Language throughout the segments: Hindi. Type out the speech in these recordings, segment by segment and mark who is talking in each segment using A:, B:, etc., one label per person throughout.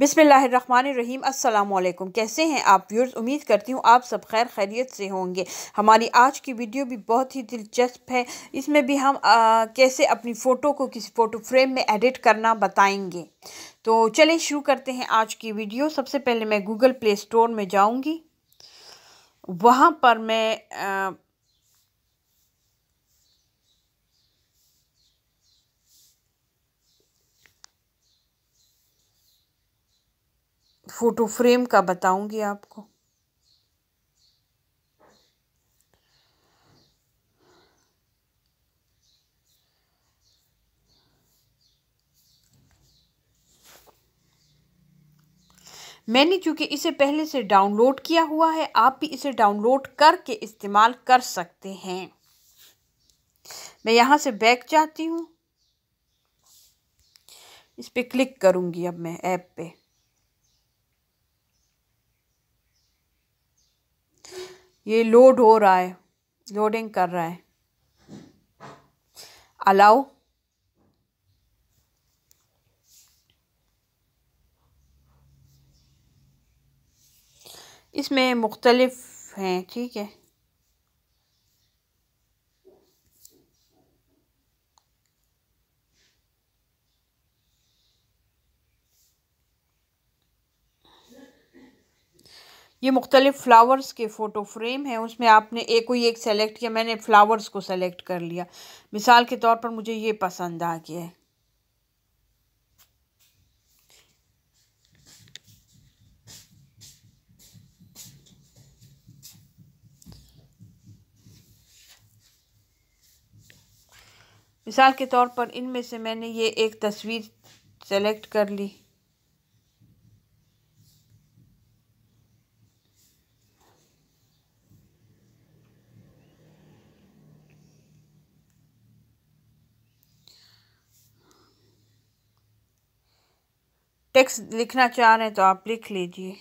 A: बिसमीम अल्लाम कैसे हैं आप व्यूर्स उम्मीद करती हूँ आप सब खैर खैरियत से होंगे हमारी आज की वीडियो भी बहुत ही दिलचस्प है इसमें भी हम आ, कैसे अपनी फ़ोटो को किसी फ़ोटो फ्रेम में एडिट करना बताएंगे तो चलें शुरू करते हैं आज की वीडियो सबसे पहले मैं गूगल प्ले स्टोर में जाऊँगी वहाँ पर मैं आ, फ़ोटो फ्रेम का बताऊंगी आपको मैंने चूंकि इसे पहले से डाउनलोड किया हुआ है आप भी इसे डाउनलोड करके इस्तेमाल कर सकते हैं मैं यहां से बैक जाती हूं इस पर क्लिक करूंगी अब मैं ऐप पे ये लोड हो रहा है लोडिंग कर रहा है अलाउ इसमें मुख्तलफ हैं ठीक है ये मुख्तलिफ़ फ़्लावर्स के फ़ोटो फ्रेम हैं उसमें आपने एक कोई एक सेलेक्ट किया मैंने फ़्लावर्स को सेलेक्ट कर लिया मिसाल के तौर पर मुझे ये पसंद आ गया है मिसाल के तौर पर इनमें से मैंने ये एक तस्वीर सेलेक्ट कर ली टेक्स्ट लिखना चाह रहे हैं तो आप लिख लीजिए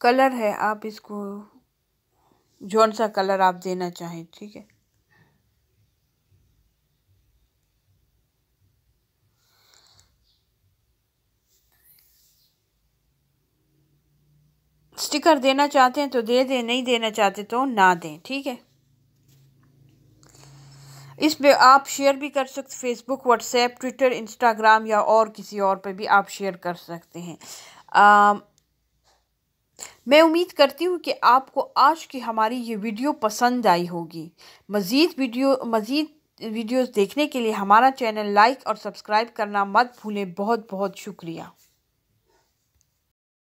A: कलर है आप इसको जौन सा कलर आप देना चाहें ठीक है स्टिकर देना चाहते हैं तो दे दें नहीं देना चाहते तो ना दें ठीक है इस पर आप शेयर भी कर सकते फेसबुक व्हाट्सएप ट्विटर इंस्टाग्राम या और किसी और पे भी आप शेयर कर सकते हैं आ, मैं उम्मीद करती हूँ कि आपको आज की हमारी ये वीडियो पसंद आई होगी मज़ीद वीडियो मज़ीद वीडियोस देखने के लिए हमारा चैनल लाइक और सब्सक्राइब करना मत भूलें बहुत बहुत शुक्रिया